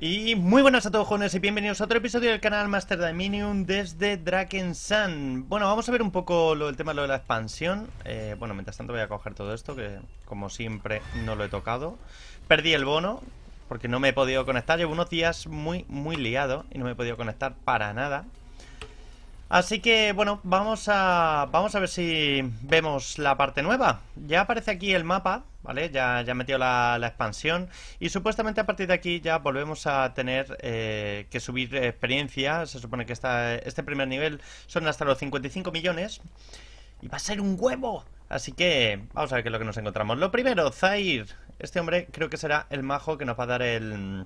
Y muy buenas a todos jóvenes y bienvenidos a otro episodio del canal Master Dominion desde Sun. Bueno, vamos a ver un poco lo, el tema lo de la expansión eh, Bueno, mientras tanto voy a coger todo esto que como siempre no lo he tocado Perdí el bono porque no me he podido conectar Llevo unos días muy, muy liado y no me he podido conectar para nada Así que, bueno, vamos a, vamos a ver si vemos la parte nueva Ya aparece aquí el mapa ¿vale? Ya, ya metió la, expansión y supuestamente a partir de aquí ya volvemos a tener eh, que subir experiencia, se supone que esta, este primer nivel son hasta los 55 millones y va a ser un huevo, así que vamos a ver qué es lo que nos encontramos. Lo primero, Zair, este hombre creo que será el majo que nos va a dar el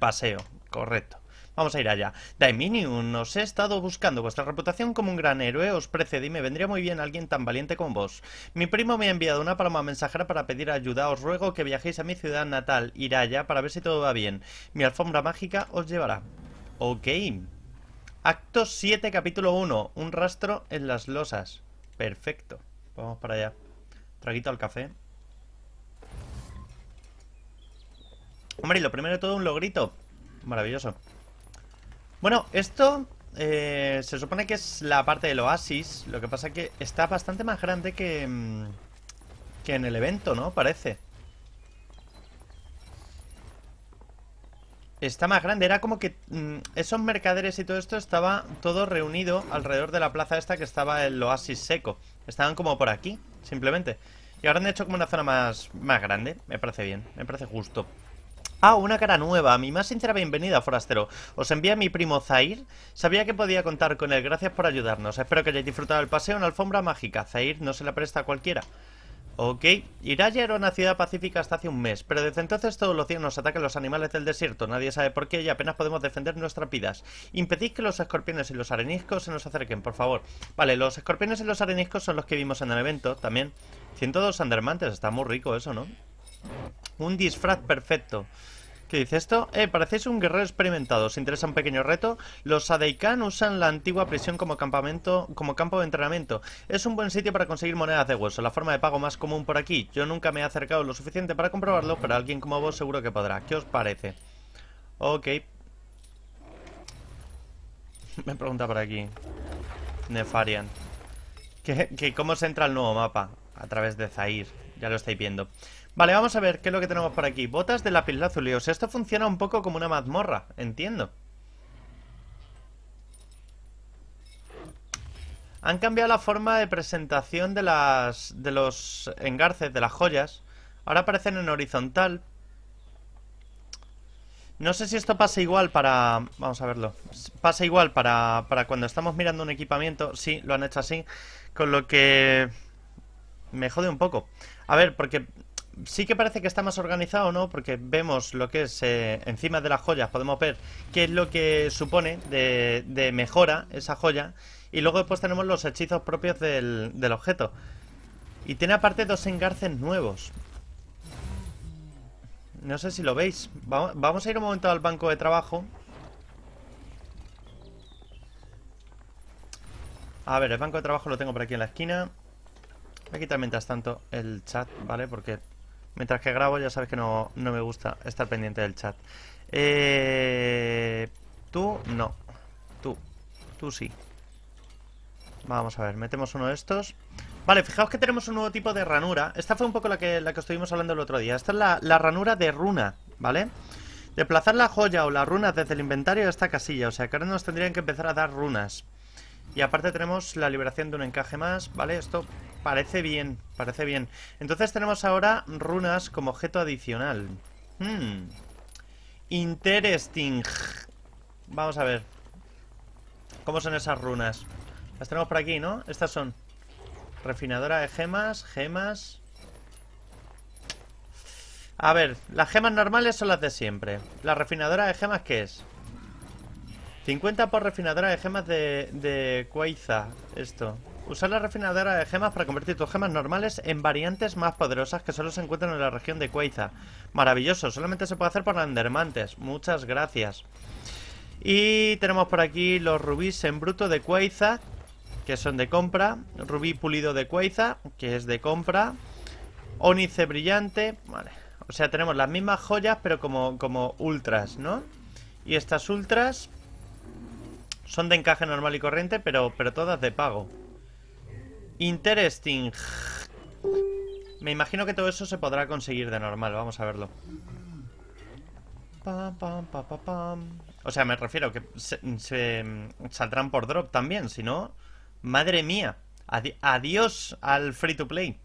paseo, correcto. Vamos a ir allá. Daiminium, os he estado buscando. Vuestra reputación como un gran héroe os precede y me vendría muy bien alguien tan valiente como vos. Mi primo me ha enviado una paloma mensajera para pedir ayuda. Os ruego que viajéis a mi ciudad natal, allá para ver si todo va bien. Mi alfombra mágica os llevará. Ok. Acto 7, capítulo 1. Un rastro en las losas. Perfecto. Vamos para allá. Traguito al café. Hombre, y lo primero de todo, un logrito. Maravilloso. Bueno, esto eh, se supone que es la parte del oasis. Lo que pasa que está bastante más grande que, mm, en el evento, ¿no? Parece. Está más grande. Era como que mm, esos mercaderes y todo esto estaba todo reunido alrededor de la plaza esta que estaba el oasis seco. Estaban como por aquí, simplemente. Y ahora han hecho como una zona más, más grande. Me parece bien, me parece justo. Ah, una cara nueva. Mi más sincera bienvenida, forastero. Os envía mi primo Zair. Sabía que podía contar con él. Gracias por ayudarnos. Espero que hayáis disfrutado el paseo en alfombra mágica. Zair no se la presta a cualquiera. Ok, Iraya era una ciudad pacífica hasta hace un mes, pero desde entonces todos los días nos atacan los animales del desierto, nadie sabe por qué y apenas podemos defender nuestras vidas. Impedid que los escorpiones y los areniscos se nos acerquen, por favor. Vale, los escorpiones y los areniscos son los que vimos en el evento, también. 102 andermantes, está muy rico eso, ¿no? Un disfraz perfecto. ¿Qué dice esto? Eh, parecéis un guerrero experimentado. ¿Os interesa un pequeño reto? Los Adeikan usan la antigua prisión como campamento, como campo de entrenamiento. Es un buen sitio para conseguir monedas de hueso, la forma de pago más común por aquí. Yo nunca me he acercado lo suficiente para comprobarlo, pero alguien como vos seguro que podrá. ¿Qué os parece? Ok. me pregunta por aquí. Nefarian. ¿Qué, cómo se entra al nuevo mapa? A través de Zair. Ya lo estáis viendo. Vale, vamos a ver qué es lo que tenemos por aquí. Botas de lapislázuli. O sea, esto funciona un poco como una mazmorra, entiendo. Han cambiado la forma de presentación de las de los engarces, de las joyas. Ahora aparecen en horizontal. No sé si esto pasa igual para... Vamos a verlo. Pasa igual para, para cuando estamos mirando un equipamiento. Sí, lo han hecho así. Con lo que... Me jode un poco. A ver, porque sí que parece que está más organizado, ¿no? Porque vemos lo que es eh, encima de las joyas, podemos ver qué es lo que supone de, mejora esa joya. Y luego después tenemos los hechizos propios del, del objeto. Y tiene aparte dos engarces nuevos. No sé si lo veis. Vamos a ir un momento al banco de trabajo. A ver, el banco de trabajo lo tengo por aquí en la esquina. Voy a quitar mientras tanto el chat, ¿vale? Porque Mientras que grabo ya sabes que no, me gusta estar pendiente del chat. Eh, tú no. Tú. Tú sí. Vamos a ver, metemos uno de estos. Vale, fijaos que tenemos un nuevo tipo de ranura. Esta fue un poco la que, la que estuvimos hablando el otro día. Esta es la, ranura de runa, ¿vale? Desplazar la joya o la runa desde el inventario de esta casilla. O sea que ahora nos tendrían que empezar a dar runas. Y aparte tenemos la liberación de un encaje más, ¿vale? Esto parece bien, parece bien. Entonces tenemos ahora runas como objeto adicional. Hmm. Interesting. Vamos a ver. ¿Cómo son esas runas? Las tenemos por aquí, ¿no? Estas son. Refinadora de gemas, gemas... A ver, las gemas normales son las de siempre. ¿La refinadora de gemas qué es? 50 por refinadora de gemas de, de Esto. Usar la refinadora de gemas para convertir tus gemas normales en variantes más poderosas que solo se encuentran en la región de Quaiza. Maravilloso, solamente se puede hacer por andermantes. Muchas gracias. Y tenemos por aquí los rubíes en bruto de Quaiza, que son de compra. Rubí pulido de Quaiza, que es de compra. Onice brillante, vale. O sea, tenemos las mismas joyas, pero como, como ultras, ¿no? Y estas ultras, son de encaje normal y corriente, pero, pero todas de pago. Interesting. Me imagino que todo eso se podrá conseguir de normal. Vamos a verlo. O sea, me refiero que se, mm, saldrán por drop también, si no... Madre mía. adiós al free to play.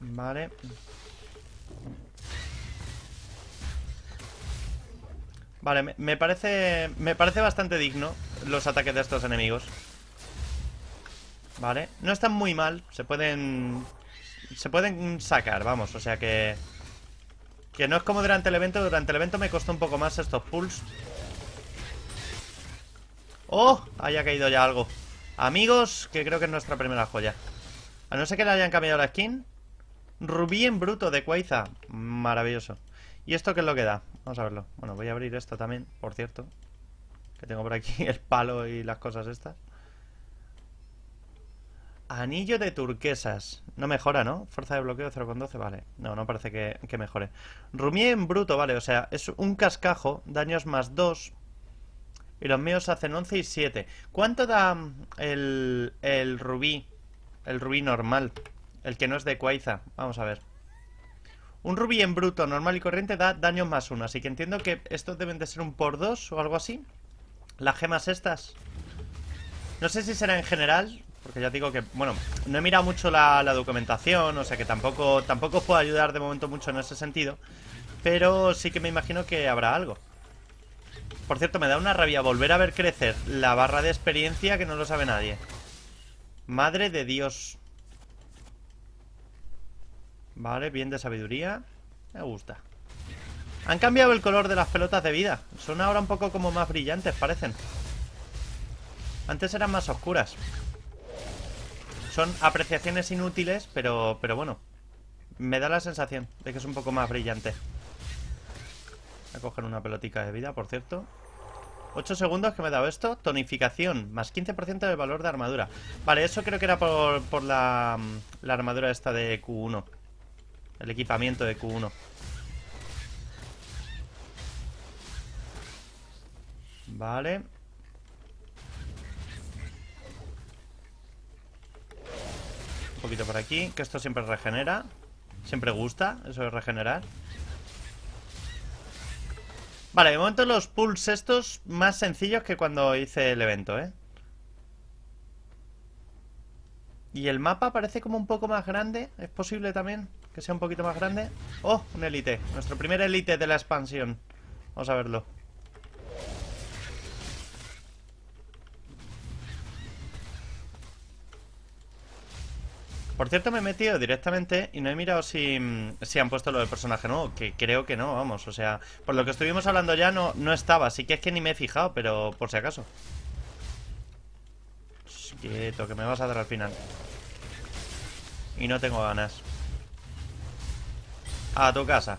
Vale. Vale, me, parece. Me parece bastante digno los ataques de estos enemigos. Vale, no están muy mal. Se pueden. Se pueden sacar, vamos, o sea que. Que no es como durante el evento. Durante el evento me costó un poco más estos pulls. ¡Oh! Haya caído ya algo. Amigos, que creo que es nuestra primera joya. A no ser que le hayan cambiado la skin. Rubí en bruto de Quaiza. Maravilloso. ¿Y esto qué es lo que da? Vamos a verlo. Bueno, voy a abrir esto también, por cierto. Que tengo por aquí el palo y las cosas estas. Anillo de turquesas. No mejora, ¿no? Fuerza de bloqueo 0,12, vale. No, no parece que, mejore. Rumié en bruto, vale. O sea, es un cascajo. Daños más 2. Y los míos hacen 11 y 7. ¿Cuánto da mm, el, el rubí? El rubí normal. El que no es de Cuaiza. Vamos a ver. Un rubí en bruto, normal y corriente, da daño más uno. Así que entiendo que estos deben de ser un por dos o algo así. Las gemas estas. No sé si será en general, porque ya digo que, bueno, no he mirado mucho la, documentación, o sea que tampoco, tampoco os puedo ayudar de momento mucho en ese sentido. Pero sí que me imagino que habrá algo. Por cierto, me da una rabia volver a ver crecer la barra de experiencia que no lo sabe nadie. Madre de Dios. Vale, bien de sabiduría. Me gusta. Han cambiado el color de las pelotas de vida. Son ahora un poco como más brillantes, parecen. Antes eran más oscuras. Son apreciaciones inútiles, pero, pero bueno. Me da la sensación de que es un poco más brillante. Voy a coger una pelotica de vida, por cierto. 8 segundos que me he dado esto. Tonificación, más 15% del valor de armadura. Vale, eso creo que era por, por la, la armadura esta de Q1 el equipamiento de Q1. Vale. Un poquito por aquí, que esto siempre regenera. Siempre gusta, eso de regenerar. Vale, de momento los pulls estos más sencillos que cuando hice el evento, ¿eh? Y el mapa parece como un poco más grande, ¿es posible también? que sea un poquito más grande. ¡Oh! Un élite. Nuestro primer élite de la expansión. Vamos a verlo. Por cierto, me he metido directamente y no he mirado si, si han puesto lo del personaje nuevo, que creo que no, vamos. O sea, por lo que estuvimos hablando ya no, no estaba, así que es que ni me he fijado, pero por si acaso. quieto, que me vas a dar al final. Y no tengo ganas. A tu casa.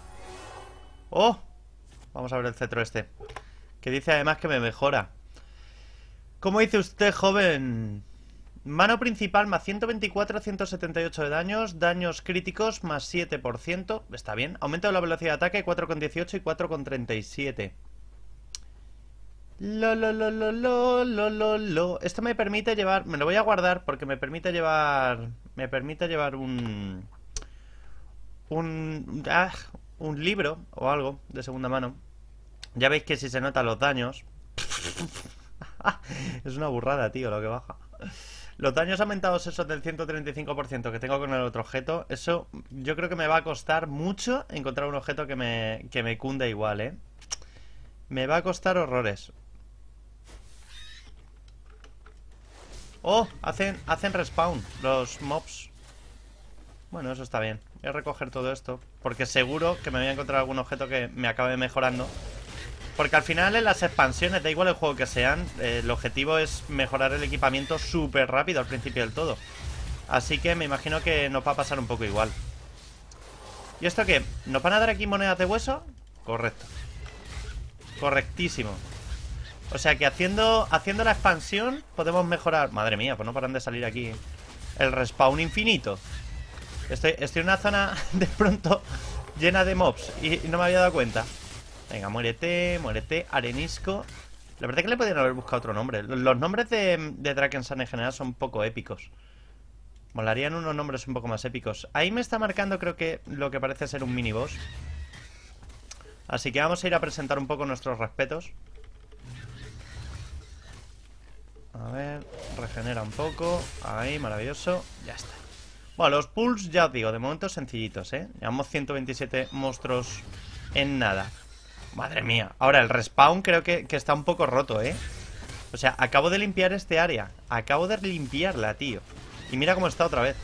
¡Oh! Vamos a ver el cetro este. Que dice además que me mejora. ¿Cómo dice usted, joven? Mano principal más 124, 178 de daños, daños críticos más 7%, está bien. Aumento de la velocidad de ataque 4,18 y 4,37. Lo, lo, lo, lo, lo, lo, lo, lo. Esto me permite llevar, me lo voy a guardar porque me permite llevar, me permite llevar un un, un libro o algo de segunda mano, ya veis que si se notan los daños... es una burrada, tío, lo que baja. Los daños aumentados esos del 135% que tengo con el otro objeto, eso yo creo que me va a costar mucho encontrar un objeto que me, que me cunde igual, ¿eh? Me va a costar horrores. Oh, hacen, hacen respawn los mobs. Bueno, eso está bien a recoger todo esto. Porque seguro que me voy a encontrar algún objeto que me acabe mejorando. Porque al final en las expansiones, da igual el juego que sean, eh, el objetivo es mejorar el equipamiento súper rápido al principio del todo. Así que me imagino que nos va a pasar un poco igual. ¿Y esto qué? ¿Nos van a dar aquí monedas de hueso? Correcto. Correctísimo. O sea que haciendo, haciendo la expansión podemos mejorar... Madre mía, pues no paran de salir aquí. El respawn infinito. Estoy, en una zona de pronto llena de mobs y, no me había dado cuenta. Venga, muérete, muérete, arenisco. La verdad es que le podrían haber buscado otro nombre. Los nombres de, de Sun en general son poco épicos. Molarían unos nombres un poco más épicos. Ahí me está marcando creo que lo que parece ser un miniboss. Así que vamos a ir a presentar un poco nuestros respetos. A ver, regenera un poco. Ahí, maravilloso. Ya está. Bueno, los pulls, ya os digo, de momento sencillitos, ¿eh? Llevamos 127 monstruos en nada. Madre mía. Ahora, el respawn creo que, está un poco roto, ¿eh? O sea, acabo de limpiar este área. Acabo de limpiarla, tío. Y mira cómo está otra vez.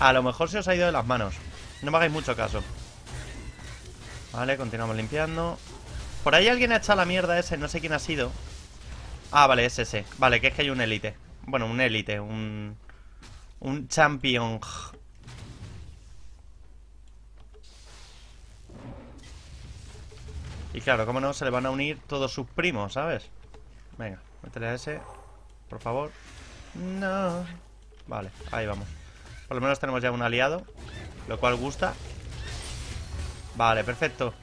A lo mejor se os ha ido de las manos. No me hagáis mucho caso. Vale, continuamos limpiando. Por ahí alguien ha echado la mierda ese, no sé quién ha sido. Ah, vale, es ese. Vale, que es que hay un élite. Bueno, un élite, un... Un champion. Y claro, como no, se le van a unir todos sus primos, ¿sabes? Venga, métele a ese. Por favor. No. Vale, ahí vamos. Por lo menos tenemos ya un aliado. Lo cual gusta. Vale, perfecto.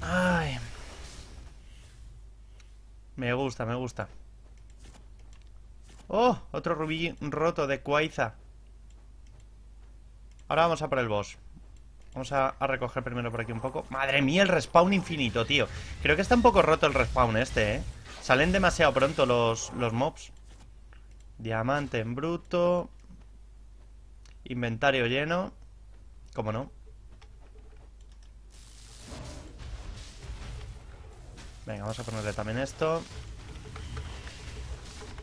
Ay. Me gusta, me gusta. ¡Oh! Otro rubí roto de cuaiza. Ahora vamos a por el boss. Vamos a, recoger primero por aquí un poco. ¡Madre mía, el respawn infinito, tío! Creo que está un poco roto el respawn este, ¿eh? Salen demasiado pronto los, los mobs. Diamante en bruto. Inventario lleno. ¿Cómo no? Venga, vamos a ponerle también esto.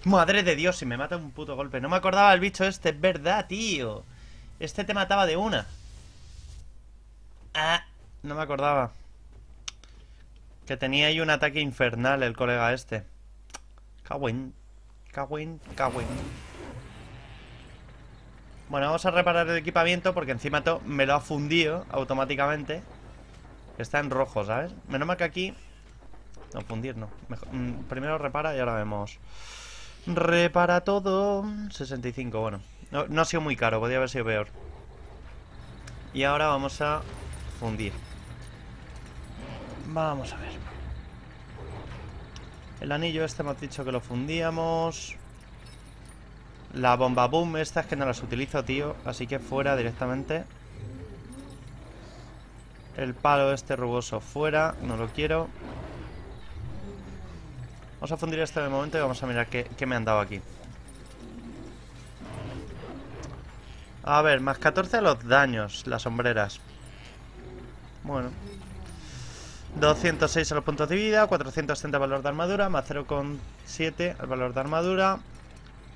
Madre de Dios, si me mata un puto golpe. No me acordaba el bicho este, es verdad, tío. Este te mataba de una. Ah, no me acordaba. Que tenía ahí un ataque infernal el colega este. Cawin, Cawin, Cawin. Bueno, vamos a reparar el equipamiento porque encima me lo ha fundido automáticamente. Está en rojo, ¿sabes? Menos mal que aquí... No, fundir no. Mm, primero repara y ahora vemos... Repara todo. 65, bueno. No, ha sido muy caro, podría haber sido peor. Y ahora vamos a fundir. Vamos a ver. El anillo este hemos dicho que lo fundíamos. La bomba boom esta es que no las utilizo, tío. Así que fuera directamente. El palo este ruboso fuera, no lo quiero. Vamos a fundir este de momento y vamos a mirar qué, me han dado aquí. A ver, más 14 a los daños, las sombreras. Bueno. 206 a los puntos de vida, 470 al valor de armadura, más 0,7 al valor de armadura.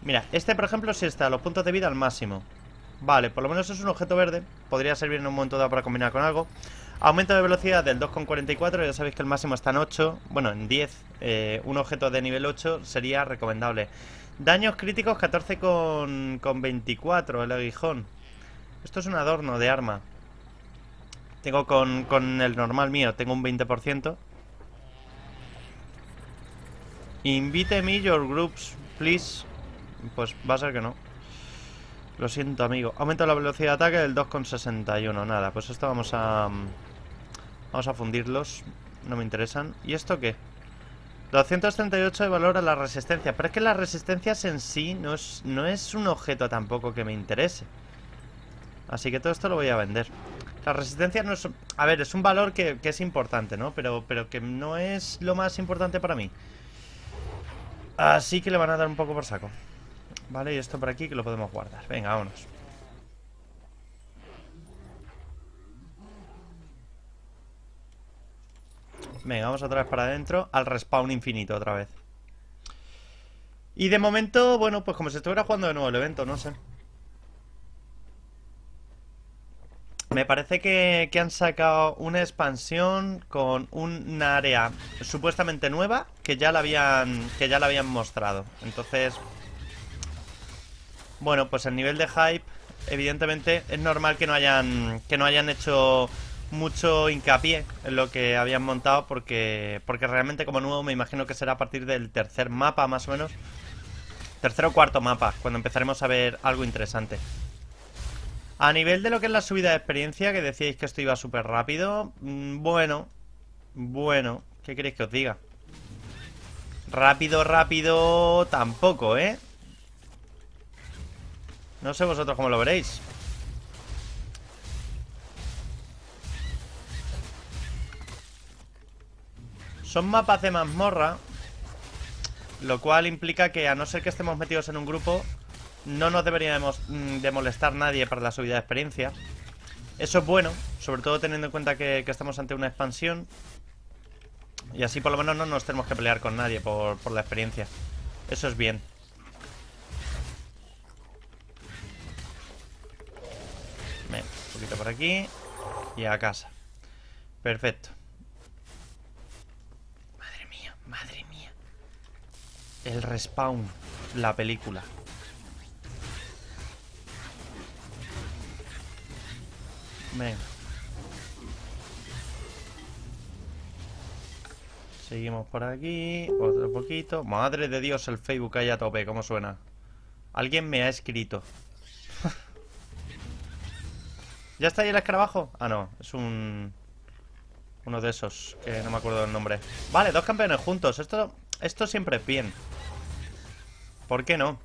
Mira, este por ejemplo sí está a los puntos de vida al máximo. Vale, por lo menos es un objeto verde. Podría servir en un momento dado para combinar con algo. Aumento de velocidad del 2,44, ya sabéis que el máximo está en 8, bueno, en 10, eh, un objeto de nivel 8 sería recomendable. Daños críticos 14 con, con 24, el aguijón. Esto es un adorno de arma. Tengo con, con el normal mío, tengo un 20%. Invite me your groups, please. Pues va a ser que no. Lo siento, amigo. Aumento la velocidad de ataque del 2,61. Nada, pues esto vamos a... Mm, vamos a fundirlos. No me interesan. ¿Y esto qué? 238 de valor a la resistencia. Pero es que las resistencias en sí no es, no es un objeto tampoco que me interese. Así que todo esto lo voy a vender. La resistencia no es... A ver, es un valor que, es importante, ¿no? Pero, pero que no es lo más importante para mí. Así que le van a dar un poco por saco. Vale, y esto por aquí que lo podemos guardar. Venga, vámonos. Venga, vamos otra vez para adentro Al respawn infinito otra vez Y de momento, bueno, pues como si estuviera jugando de nuevo el evento, no sé Me parece que, que han sacado una expansión con una área supuestamente nueva que ya la habían que ya la habían mostrado. Entonces, bueno, pues el nivel de hype, evidentemente, es normal que no hayan, que no hayan hecho mucho hincapié en lo que habían montado porque, porque realmente como nuevo me imagino que será a partir del tercer mapa más o menos. Tercer o cuarto mapa, cuando empezaremos a ver algo interesante. A nivel de lo que es la subida de experiencia, que decíais que esto iba súper rápido, mm, bueno, bueno, ¿qué queréis que os diga? Rápido, rápido, tampoco, ¿eh? No sé vosotros cómo lo veréis. Son mapas de mazmorra, lo cual implica que a no ser que estemos metidos en un grupo, no nos deberíamos mm, de molestar nadie para la subida de experiencia. Eso es bueno, sobre todo teniendo en cuenta que, estamos ante una expansión. Y así por lo menos no nos tenemos que pelear con nadie por la experiencia. Eso es bien. poquito por aquí. Y a casa. Perfecto. Madre mía, madre mía. El respawn. La película. Venga. Seguimos por aquí. Otro poquito. Madre de Dios, el Facebook haya tope. ¿Cómo suena? Alguien me ha escrito. ¿Ya está ahí el escarabajo? Ah, no, es un... Uno de esos, que no me acuerdo del nombre Vale, dos campeones juntos Esto, esto siempre es bien ¿Por qué no?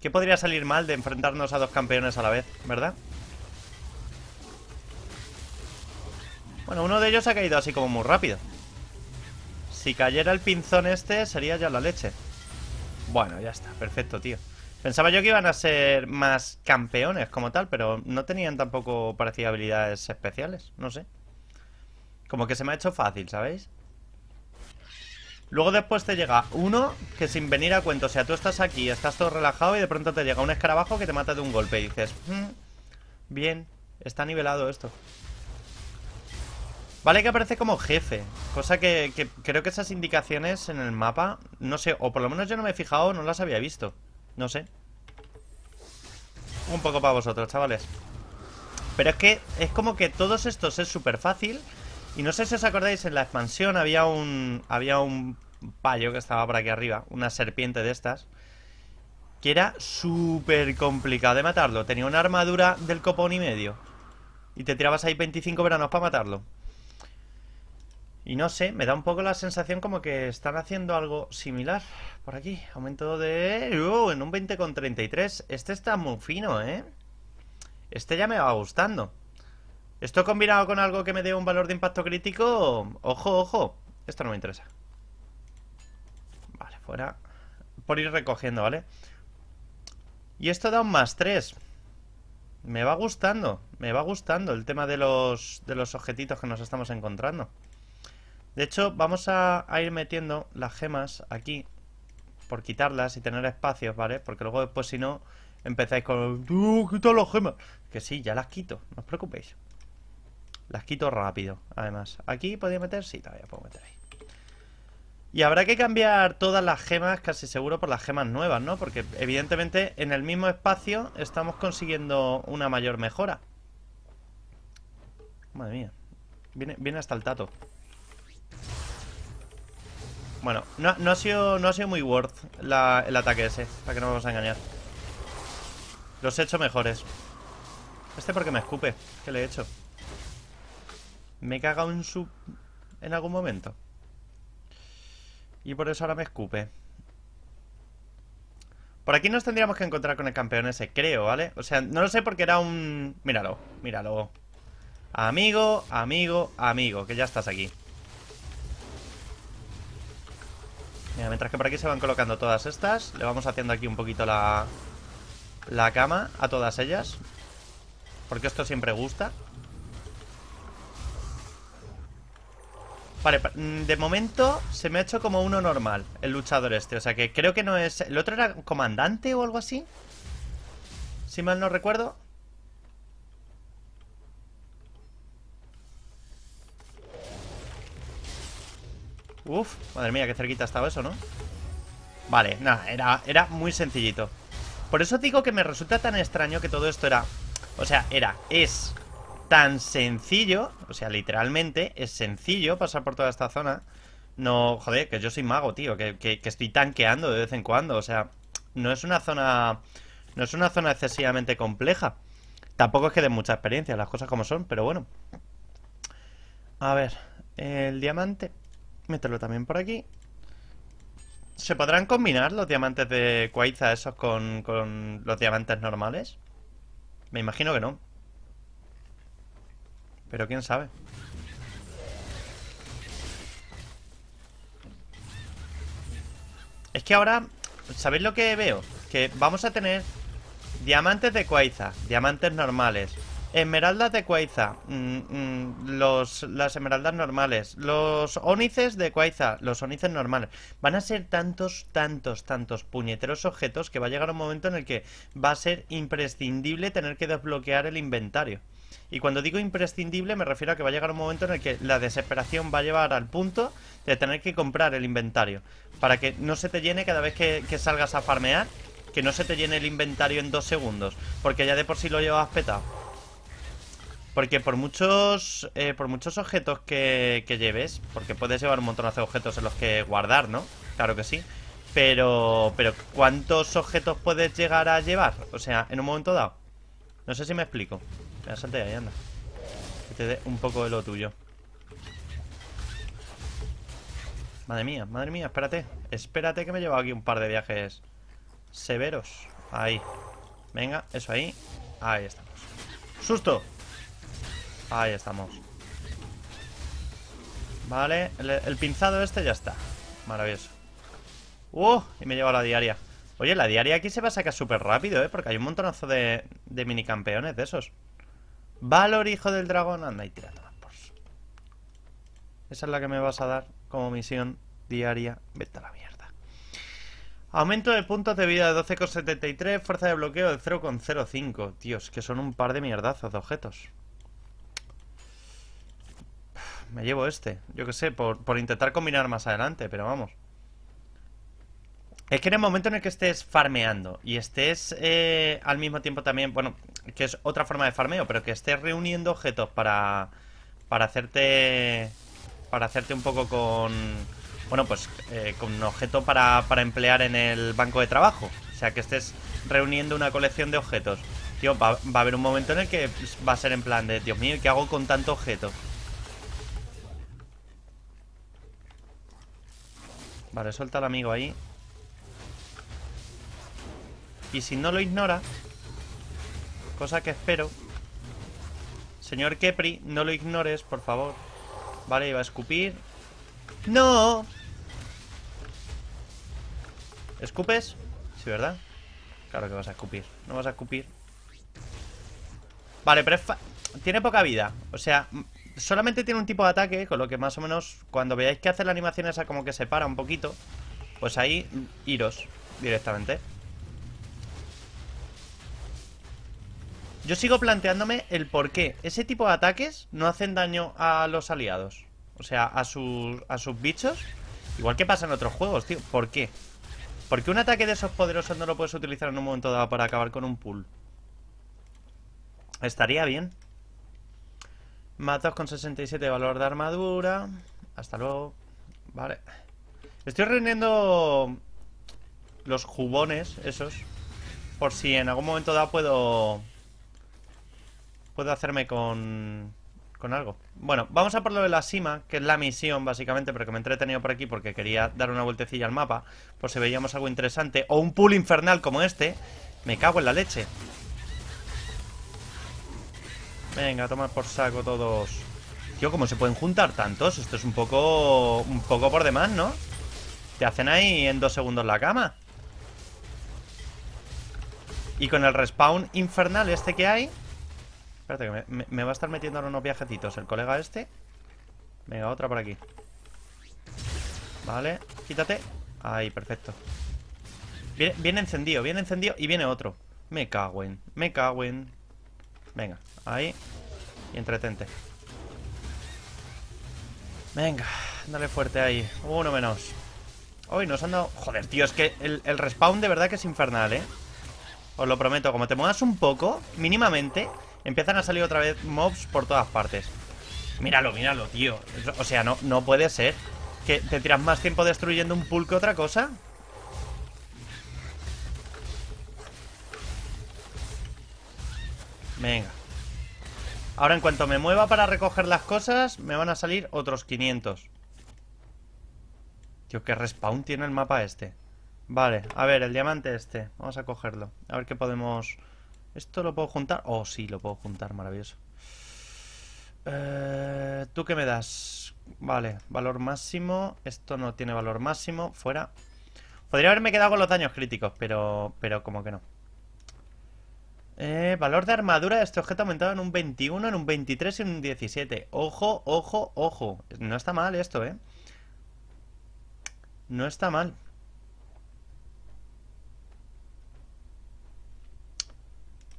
¿Qué podría salir mal de enfrentarnos a dos campeones a la vez? ¿Verdad? Bueno, uno de ellos ha caído así como muy rápido Si cayera el pinzón este Sería ya la leche Bueno, ya está, perfecto, tío Pensaba yo que iban a ser más campeones como tal, pero no tenían tampoco, parecía, habilidades especiales, no sé. Como que se me ha hecho fácil, ¿sabéis? Luego después te llega uno que sin venir a cuento, o sea, tú estás aquí, estás todo relajado y de pronto te llega un escarabajo que te mata de un golpe y dices, mm, bien, está nivelado esto. Vale que aparece como jefe, cosa que creo que esas indicaciones en el mapa, no sé, o por lo menos yo no me he fijado, no las había visto. No sé. Un poco para vosotros, chavales. Pero es que es como que todos estos es súper fácil. Y no sé si os acordáis, en la expansión había un, había un payo que estaba por aquí arriba. Una serpiente de estas. Que era súper complicado de matarlo. Tenía una armadura del copón y medio. Y te tirabas ahí 25 veranos para matarlo. Y no sé, me da un poco la sensación como que están haciendo algo similar por aquí. Aumento de... Uh, en un 20,33. Este está muy fino, ¿eh? Este ya me va gustando. Esto combinado con algo que me dé un valor de impacto crítico... ¡Ojo, ojo! Esto no me interesa. Vale, fuera. Por ir recogiendo, ¿vale? Y esto da un más 3. Me va gustando. Me va gustando el tema de los, de los objetitos que nos estamos encontrando. De hecho, vamos a, ir metiendo las gemas aquí por quitarlas y tener espacios, ¿vale? Porque luego después si no empezáis con... ¡Tú, quita las gemas! Que sí, ya las quito, no os preocupéis. Las quito rápido, además. Aquí podía meter... Sí, todavía puedo meter ahí. Y habrá que cambiar todas las gemas, casi seguro, por las gemas nuevas, ¿no? Porque evidentemente en el mismo espacio estamos consiguiendo una mayor mejora. Madre mía. viene hasta el tato. Bueno, no, ha sido, no ha sido muy worth el ataque ese, para que no vamos a engañar. Los he hecho mejores. Este porque me escupe, que le he hecho. Me he cagado en su... en algún momento. Y por eso ahora me escupe. Por aquí nos tendríamos que encontrar con el campeón ese, creo, ¿vale? O sea, no lo sé porque era un... Míralo, míralo. Amigo, amigo, amigo, que ya estás aquí. mientras que por aquí se van colocando todas estas, le vamos haciendo aquí un poquito la, la cama a todas ellas. Porque esto siempre gusta. Vale, mm, de momento se me ha hecho como uno normal, el luchador este. O sea que creo que no es... ¿El otro era comandante o algo así? Si mal no recuerdo. Uf, madre mía, qué cerquita estaba eso, ¿no? Vale, nada, era, era muy sencillito Por eso digo que me resulta tan extraño que todo esto era... O sea, era, es tan sencillo O sea, literalmente es sencillo pasar por toda esta zona No, joder, que yo soy mago, tío Que, estoy tanqueando de vez en cuando O sea, no es una zona... No es una zona excesivamente compleja Tampoco es que de mucha experiencia, las cosas como son, pero bueno A ver, el diamante Meterlo también por aquí. ¿Se podrán combinar los diamantes de Quaiza esos con, con los diamantes normales? Me imagino que no. Pero quién sabe. Es que ahora, ¿sabéis lo que veo? Que vamos a tener diamantes de Quaiza, diamantes normales, Esmeraldas de Cuaiza, mm, mm, las esmeraldas normales, los ónices de Cuaiza, los ónices normales. Van a ser tantos, tantos, tantos puñeteros objetos que va a llegar un momento en el que va a ser imprescindible tener que desbloquear el inventario. Y cuando digo imprescindible me refiero a que va a llegar un momento en el que la desesperación va a llevar al punto de tener que comprar el inventario. Para que no se te llene cada vez que, que salgas a farmear, que no se te llene el inventario en dos segundos, porque ya de por sí lo llevas petado. Porque por muchos eh, por muchos objetos que, lleves, porque puedes llevar un montón de objetos en los que guardar, ¿no? Claro que sí. Pero, pero ¿cuántos objetos puedes llegar a llevar? O sea, en un momento dado. No sé si me explico. Me salte de ahí, anda. Que te dé un poco de lo tuyo. Madre mía, madre mía, espérate. Espérate que me he llevado aquí un par de viajes severos. Ahí. Venga, eso ahí. Ahí estamos. ¡Susto! Ahí estamos. Vale, el, pinzado este ya está. Maravilloso. ¡Uh! Y me lleva la diaria. Oye, la diaria aquí se va a sacar súper rápido, ¿eh? Porque hay un montonazo de, minicampeones de esos. Valor, hijo del dragón. Anda y tira, Esa es la que me vas a dar como misión diaria. Vete a la mierda. Aumento de puntos de vida de 12,73. Fuerza de bloqueo de 0,05. Dios, que son un par de mierdazos de objetos me llevo este. Yo qué sé, por, intentar combinar más adelante, pero vamos. Es que en el momento en el que estés farmeando y estés eh, al mismo tiempo también, bueno, que es otra forma de farmeo, pero que estés reuniendo objetos para, para hacerte, para hacerte un poco con, bueno, pues eh, con un objeto para, emplear en el banco de trabajo. O sea, que estés reuniendo una colección de objetos. Tío, va, va, a haber un momento en el que va a ser en plan de, Dios mío, ¿qué hago con tanto objeto? Vale, suelta al amigo ahí. Y si no lo ignora, cosa que espero, señor Kepri, no lo ignores, por favor. Vale, iba a escupir. ¡No! ¿Escupes? Sí, ¿verdad? Claro que vas a escupir. No vas a escupir. Vale, pero es Tiene poca vida. O sea, solamente tiene un tipo de ataque, con lo que más o menos cuando veáis que hace la animación esa como que se para un poquito, pues ahí iros directamente. Yo sigo planteándome el por qué ese tipo de ataques no hacen daño a los aliados. O sea, a sus, bichos. Igual que pasa en otros juegos, tío. ¿Por qué? ¿Por qué un ataque de esos poderosos no lo puedes utilizar en un momento dado para acabar con un pool? Estaría bien con 67 de valor de armadura. Hasta luego. Vale. Estoy reuniendo los jubones, esos. Por si en algún momento dado puedo... Puedo hacerme con... Con algo. Bueno, vamos a por lo de la cima, que es la misión, básicamente, pero que me he entretenido por aquí porque quería dar una vueltecilla al mapa, por si veíamos algo interesante, o un pool infernal como este. Me cago en la leche. Venga, toma por saco todos. Tío, ¿cómo se pueden juntar tantos? Esto es un poco... Un poco por demás, ¿no? Te hacen ahí en dos segundos la cama. Y con el respawn infernal este que hay... Espérate, que me, va a estar metiendo ahora unos viajecitos el colega este. Venga, otra por aquí. Vale, quítate. Ahí, perfecto. Viene, encendido, viene encendido y viene otro. Me caguen, me caguen. Venga. Ahí. Y entretente. Venga, dale fuerte ahí. Uno menos. Hoy nos han dado... Joder, tío, es que el, respawn de verdad que es infernal, ¿eh? Os lo prometo, como te muevas un poco, mínimamente, empiezan a salir otra vez mobs por todas partes. Míralo, míralo, tío. O sea, no, no puede ser que te tiras más tiempo destruyendo un pool que otra cosa. Venga. Ahora en cuanto me mueva para recoger las cosas, me van a salir otros 500. Tío, qué respawn tiene el mapa este. Vale, a ver, el diamante este. Vamos a cogerlo. A ver qué podemos... ¿Esto lo puedo juntar? Oh, sí, lo puedo juntar, maravilloso. Eh, ¿Tú qué me das? Vale, valor máximo. Esto no tiene valor máximo. Fuera. Podría haberme quedado con los daños críticos, pero, pero como que no. Eh, valor de armadura de este objeto aumentado en un 21, en un 23 y en un 17. Ojo, ojo, ojo. No está mal esto, ¿eh? No está mal.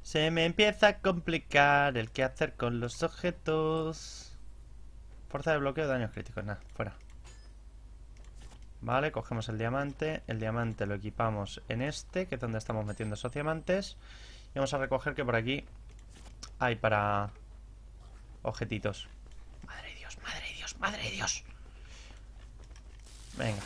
Se me empieza a complicar el qué hacer con los objetos. Fuerza de bloqueo, daños críticos. Nada, fuera. Vale, cogemos el diamante. El diamante lo equipamos en este, que es donde estamos metiendo esos diamantes. Y vamos a recoger que por aquí hay para objetitos. Madre de Dios, madre de Dios, madre de Dios. Venga.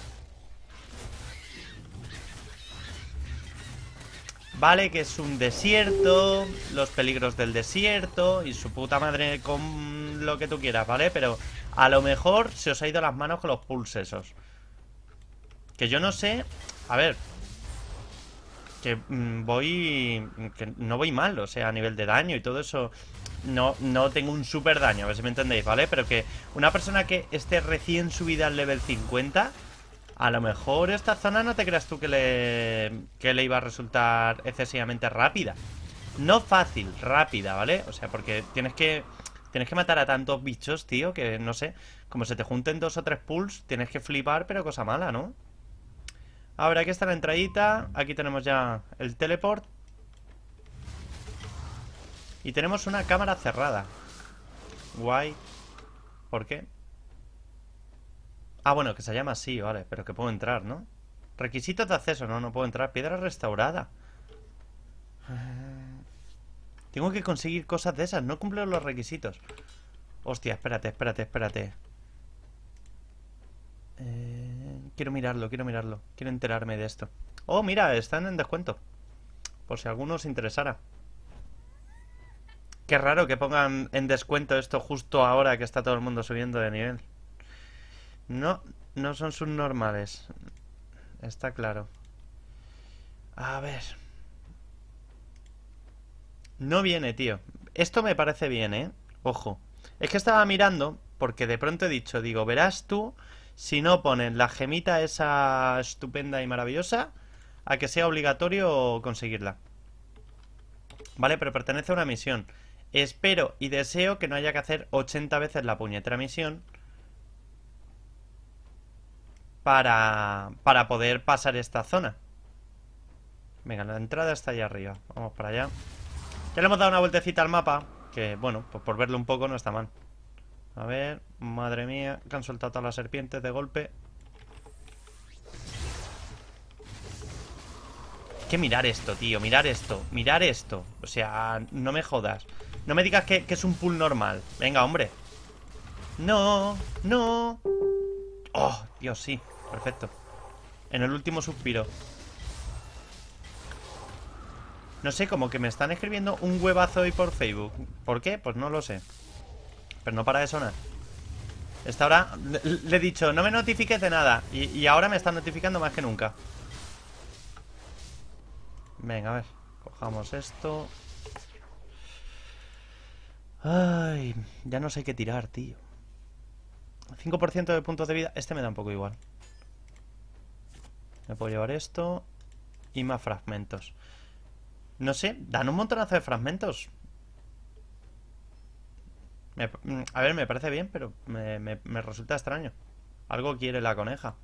Vale, que es un desierto, los peligros del desierto y su puta madre con lo que tú quieras, ¿vale? Pero a lo mejor se os ha ido las manos con los pulsesos. Que yo no sé... A ver, que mm, voy. Mm, que no voy mal, o sea, a nivel de daño y todo eso. No, no tengo un super daño, a ver si me entendéis, ¿vale? Pero que una persona que esté recién subida al level 50, a lo mejor esta zona no te creas tú que le, que le iba a resultar excesivamente rápida. No fácil, rápida, ¿vale? O sea, porque tienes que tienes que matar a tantos bichos, tío, que no sé, como se te junten dos o tres pulls, tienes que flipar, pero cosa mala, ¿no? A ver, aquí está la entradita. Aquí tenemos ya el teleport. Y tenemos una cámara cerrada. Guay. ¿Por qué? Ah, bueno, que se llama así, vale. Pero que puedo entrar, ¿no? Requisitos de acceso. No, no puedo entrar. Piedra restaurada. Eh, tengo que conseguir cosas de esas. No cumplo los requisitos. Hostia, espérate, espérate, espérate. Eh... Quiero mirarlo, quiero mirarlo. Quiero enterarme de esto. Oh, mira, están en descuento. Por si alguno os interesara. Qué raro que pongan en descuento esto justo ahora que está todo el mundo subiendo de nivel. No, no son subnormales. Está claro. A ver. No viene, tío. Esto me parece bien, ¿eh? Ojo. Es que estaba mirando porque de pronto he dicho, digo, verás tú si no ponen la gemita esa estupenda y maravillosa, a que sea obligatorio conseguirla. Vale, pero pertenece a una misión. Espero y deseo que no haya que hacer 80 veces la puñetera misión para, para poder pasar esta zona. Venga, la entrada está allá arriba. Vamos para allá. Ya le hemos dado una vueltecita al mapa, que bueno, pues por verlo un poco no está mal. A ver, madre mía, que han soltado a las serpientes de golpe. Que mirar esto, tío, mirar esto, mirar esto. O sea, no me jodas. No me digas que, es un pool normal. Venga, hombre. No, no. Oh, Dios, sí. Perfecto. En el último suspiro. No sé, como que me están escribiendo un huevazo hoy por Facebook. ¿Por qué? Pues no lo sé. Pero no para de sonar. Esta hora le he dicho, no me notifiques de nada. Y, ahora me está notificando más que nunca. Venga, a ver. Cojamos esto. Ay, ya no sé qué tirar, tío. 5% de puntos de vida. Este me da un poco igual. Me puedo llevar esto. Y más fragmentos. No sé, dan un montonazo de fragmentos. Mm, a ver, me parece bien, pero me, resulta extraño. Algo quiere la coneja.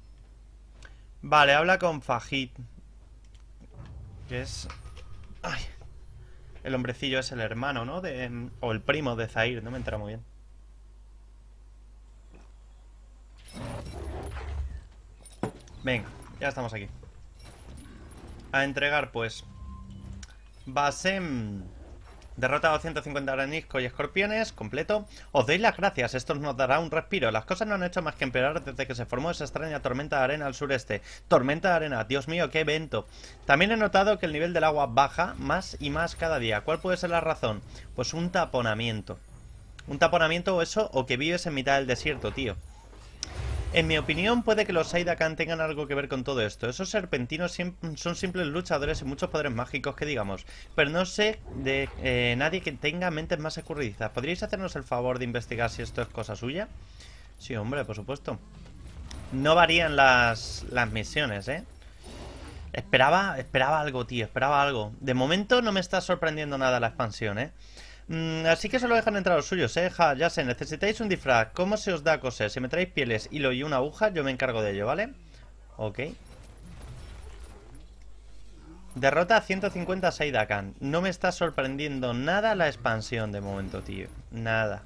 Vale, habla con Fajit. Que es... Ay, el hombrecillo es el hermano, ¿no? De, em, o el primo de Zair, no me entra muy bien. Venga, ya estamos aquí. A entregar, pues... Basem... Derrotado 250 graniscos y escorpiones, completo. Os doy las gracias, esto nos dará un respiro. Las cosas no han hecho más que empeorar desde que se formó esa extraña tormenta de arena al sureste. Tormenta de arena, Dios mío, qué evento. También he notado que el nivel del agua baja más y más cada día. ¿Cuál puede ser la razón? Pues un taponamiento. Un taponamiento o eso, o que vives en mitad del desierto, tío. En mi opinión, puede que los Aidakan tengan algo que ver con todo esto. Esos serpentinos son simples luchadores y muchos poderes mágicos que digamos. Pero no sé de eh, nadie que tenga mentes más escurridizas. ¿Podríais hacernos el favor de investigar si esto es cosa suya? Sí, hombre, por supuesto. No varían las, las misiones, ¿eh? Esperaba, esperaba algo, tío, esperaba algo. De momento no me está sorprendiendo nada la expansión, ¿eh? Mm, así que solo dejan entrar los suyos, eh. ya sé, necesitáis un disfraz. ¿Cómo se os da a coser? Si me traéis pieles, hilo y una aguja, yo me encargo de ello, ¿vale? Ok. Derrota a 150 No me está sorprendiendo nada la expansión de momento, tío. Nada.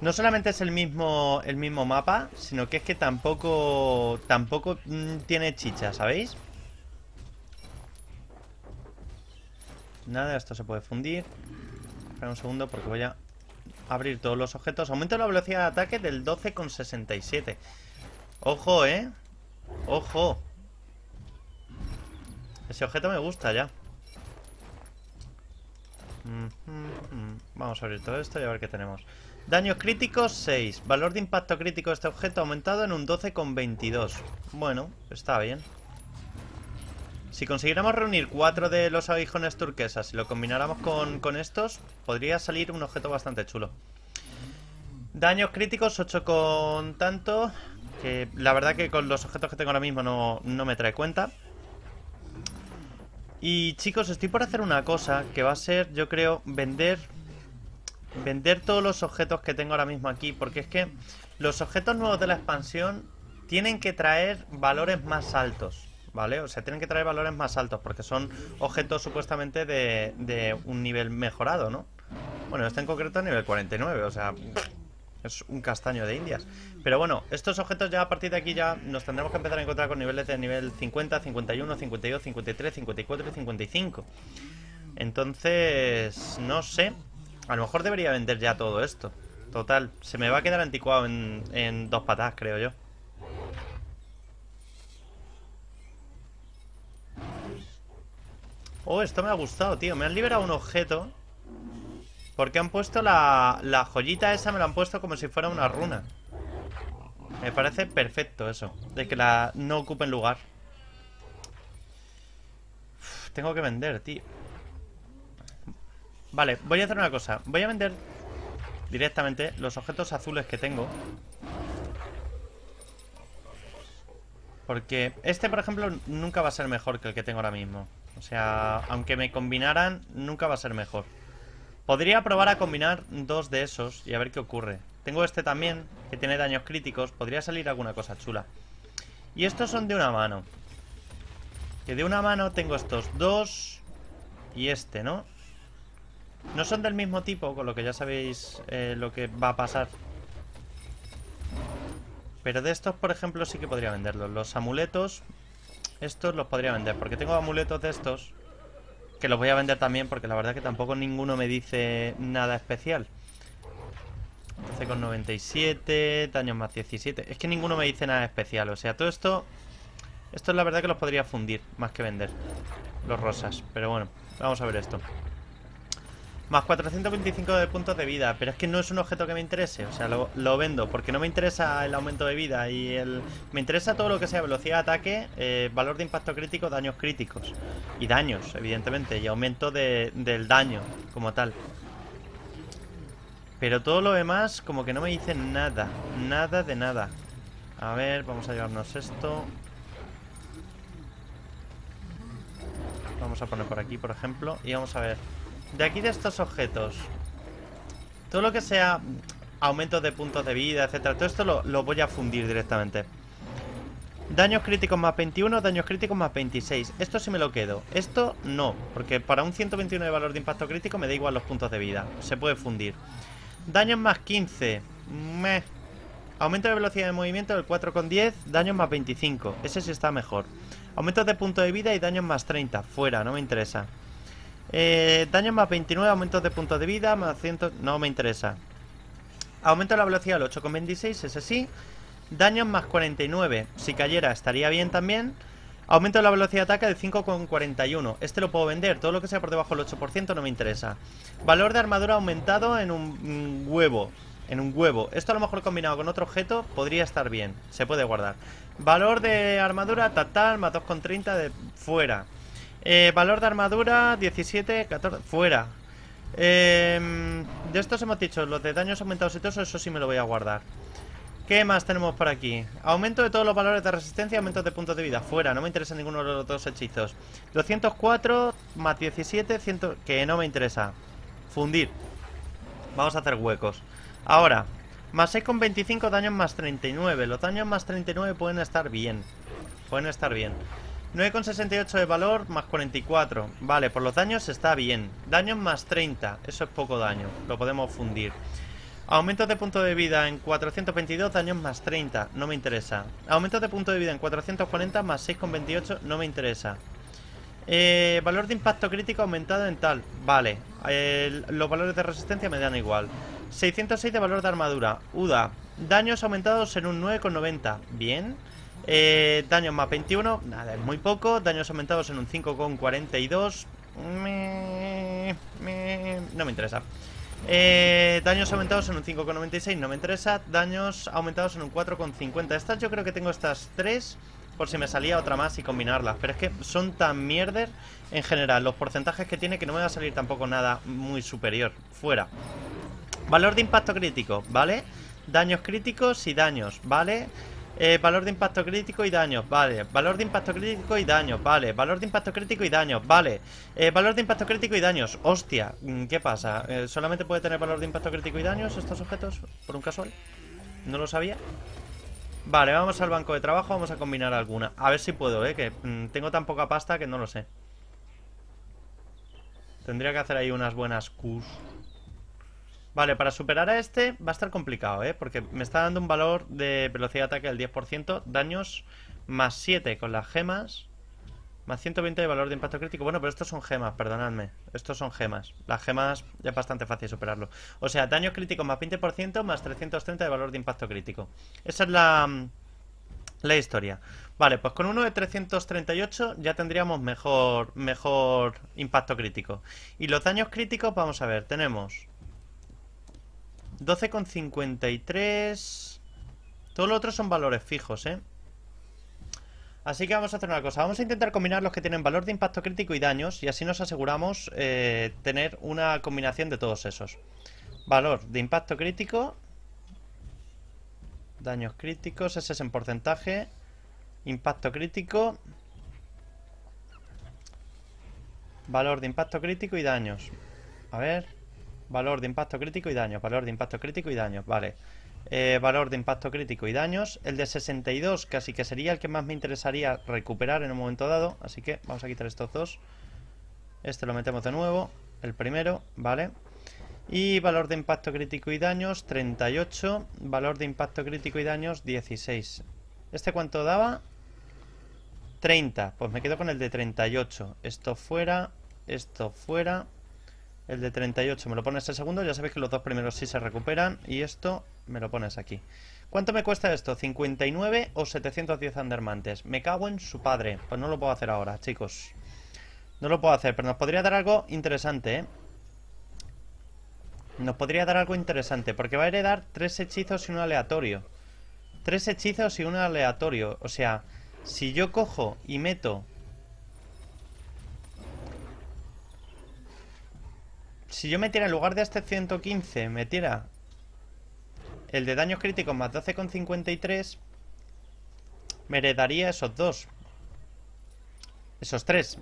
No solamente es el mismo, el mismo mapa, sino que es que tampoco, tampoco mm, tiene chicha, ¿sabéis? Nada, esto se puede fundir. Espera un segundo porque voy a abrir todos los objetos. Aumento la velocidad de ataque del 12,67. Ojo, ¿eh? Ojo. Ese objeto me gusta ya. Vamos a abrir todo esto y a ver qué tenemos. Daños críticos 6. Valor de impacto crítico de este objeto aumentado en un 12,22. Bueno, está bien. Si consiguiéramos reunir cuatro de los aguijones turquesas y lo combináramos con, estos, podría salir un objeto bastante chulo. Daños críticos, 8 con tanto. Que la verdad que con los objetos que tengo ahora mismo no, no me trae cuenta. Y chicos, estoy por hacer una cosa que va a ser, yo creo, vender vender todos los objetos que tengo ahora mismo aquí, porque es que los objetos nuevos de la expansión tienen que traer valores más altos. ¿vale? O sea, tienen que traer valores más altos porque son objetos supuestamente de, un nivel mejorado, ¿no? Bueno, este en concreto es nivel 49, o sea, es un castaño de indias. Pero bueno, estos objetos ya a partir de aquí ya nos tendremos que empezar a encontrar con niveles de nivel 50, 51, 52, 53, 54 y 55. Entonces, no sé. A lo mejor debería vender ya todo esto. Total, se me va a quedar anticuado en, en dos patadas, creo yo. Oh, esto me ha gustado, tío. Me han liberado un objeto. Porque han puesto la, la joyita esa, me la han puesto como si fuera una runa. Me parece perfecto eso. De que la no ocupen lugar. tengo que vender, tío. Vale, voy a hacer una cosa. Voy a vender directamente los objetos azules que tengo. Porque este, por ejemplo, nunca va a ser mejor que el que tengo ahora mismo. O sea, aunque me combinaran, nunca va a ser mejor. Podría probar a combinar dos de esos y a ver qué ocurre. Tengo este también, que tiene daños críticos. Podría salir alguna cosa chula. Y estos son de una mano. Que de una mano tengo estos dos y este, ¿no? No son del mismo tipo, con lo que ya sabéis eh, lo que va a pasar. Pero de estos, por ejemplo, sí que podría venderlos. Los amuletos estos los podría vender, porque tengo amuletos de estos que los voy a vender también, porque la verdad que tampoco ninguno me dice nada especial. Hace con 97, daños más 17. Es que ninguno me dice nada especial, o sea, todo esto... Esto es la verdad que los podría fundir, más que vender. Los rosas, pero bueno, vamos a ver esto. Más 425 de puntos de vida, pero es que no es un objeto que me interese, o sea, lo, vendo, porque no me interesa el aumento de vida y el... Me interesa todo lo que sea velocidad de ataque, eh, valor de impacto crítico, daños críticos. Y daños, evidentemente, y aumento del daño como tal. Pero todo lo demás como que no me dice nada, nada de nada. A ver, vamos a llevarnos esto. Vamos a poner por aquí, por ejemplo, y vamos a ver... De aquí de estos objetos. Todo lo que sea aumentos de puntos de vida, etcétera. Todo esto lo, voy a fundir directamente. Daños críticos más 21, daños críticos más 26. Esto sí me lo quedo. Esto no, porque para un 121 de valor de impacto crítico me da igual los puntos de vida. Se puede fundir. Daños más 15. Meh. Aumento de velocidad de movimiento del 4,10, daños más 25. Ese sí está mejor. Aumentos de punto de vida y daños más 30. Fuera, no me interesa. Eh, daño más 29, aumentos de puntos de vida, más 100... No me interesa. Aumento la velocidad al 8,26 ese sí. Daño más 49. Si cayera estaría bien también. Aumento la velocidad de ataque de 5,41. Este lo puedo vender. Todo lo que sea por debajo del 8% no me interesa. Valor de armadura aumentado en un huevo. En un huevo. Esto a lo mejor combinado con otro objeto podría estar bien. Se puede guardar. Valor de armadura, total más 2,30 de fuera. Eh, valor de armadura 17, 14. Fuera. Em, de estos hemos dicho, los de daños aumentados y todo eso, sí me lo voy a guardar. ¿Qué más tenemos por aquí? Aumento de todos los valores de resistencia, aumento de puntos de vida. Fuera, no me interesa ninguno de los dos hechizos. 204 más 17, 100, que no me interesa. Fundir. Vamos a hacer huecos. Ahora, más 6 con 25, daños más 39. Los daños más 39 pueden estar bien. Pueden estar bien. 9,68 de valor más 44. Vale, por los daños está bien. Daños más 30. Eso es poco daño. Lo podemos fundir. Aumentos de punto de vida en 422, daños más 30. No me interesa. Aumentos de punto de vida en 440 más 6,28. No me interesa. Eh, valor de impacto crítico aumentado en tal. Vale. los valores de resistencia me dan igual. 606 de valor de armadura. UDA. Daños aumentados en un 9,90. Bien. Eh, daños más 21, nada, es muy poco. Daños aumentados en un 5,42. Eh, no me interesa. daños aumentados en un 5,96, no me interesa. Daños aumentados en un 4,50. Estas yo creo que tengo estas tres por si me salía otra más y combinarlas. Pero es que son tan mierder en general los porcentajes que tiene que no me va a salir tampoco nada muy superior. Fuera. Valor de impacto crítico, ¿vale? Daños críticos y daños, ¿vale? vale eh, valor de impacto crítico y daños, vale. Valor de impacto crítico y daños, vale. Valor de impacto crítico y daños, vale. Eh, valor de impacto crítico y daños, hostia. Mm, ¿Qué pasa? Eh, ¿Solamente puede tener valor de impacto crítico y daños estos objetos? Por un casual. No lo sabía. Vale, vamos al banco de trabajo, vamos a combinar alguna. A ver si puedo, eh, que mm, tengo tan poca pasta que no lo sé. Tendría que hacer ahí unas buenas Qs. Vale, para superar a este va a estar complicado, ¿eh? Porque me está dando un valor de velocidad de ataque del 10%, daños más 7 con las gemas, más 120 de valor de impacto crítico. Bueno, pero estos son gemas, perdonadme. Estos son gemas. Las gemas ya es bastante fácil superarlo. O sea, daños críticos más 20%, más 330 de valor de impacto crítico. Esa es la, la historia. Vale, pues con uno de 338 ya tendríamos mejor, mejor impacto crítico. Y los daños críticos, vamos a ver, tenemos... 12,53. Todos lo otro son valores fijos, ¿eh? Así que vamos a hacer una cosa. Vamos a intentar combinar los que tienen valor de impacto crítico y daños. Y así nos aseguramos eh, tener una combinación de todos esos. Valor de impacto crítico. Daños críticos. Ese es en porcentaje. Impacto crítico. Valor de impacto crítico y daños. A ver. Valor de impacto crítico y daños. Valor de impacto crítico y daños. Vale. Eh, valor de impacto crítico y daños. El de 62 casi que sería el que más me interesaría recuperar en un momento dado. Así que vamos a quitar estos dos. Este lo metemos de nuevo. El primero, vale. Y valor de impacto crítico y daños 38. Valor de impacto crítico y daños 16. ¿Este cuánto daba? 30. Pues me quedo con el de 38. Esto fuera, esto fuera. El de 38 me lo pones el segundo, ya sabéis que los dos primeros sí se recuperan y esto me lo pones aquí. ¿Cuánto me cuesta esto? ¿59 o 710 andermantes? Me cago en su padre. Pues no lo puedo hacer ahora, chicos. No lo puedo hacer, pero nos podría dar algo interesante, ¿eh? Nos podría dar algo interesante, porque va a heredar tres hechizos y un aleatorio. Tres hechizos y un aleatorio. O sea, si yo cojo y meto Si yo metiera en lugar de este 115, metiera el de daños críticos más 12,53, me heredaría esos dos. Esos tres.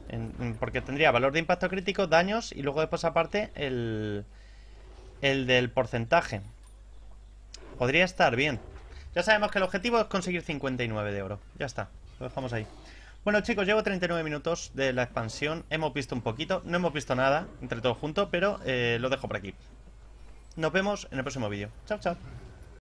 porque tendría valor de impacto crítico, daños y luego después aparte el, el del porcentaje. Podría estar bien. Ya sabemos que el objetivo es conseguir 59 de oro. Ya está. Lo dejamos ahí. Bueno chicos, llevo 39 minutos de la expansión, hemos visto un poquito, no hemos visto nada entre todos juntos, pero eh, lo dejo por aquí. Nos vemos en el próximo vídeo. Chao, chao.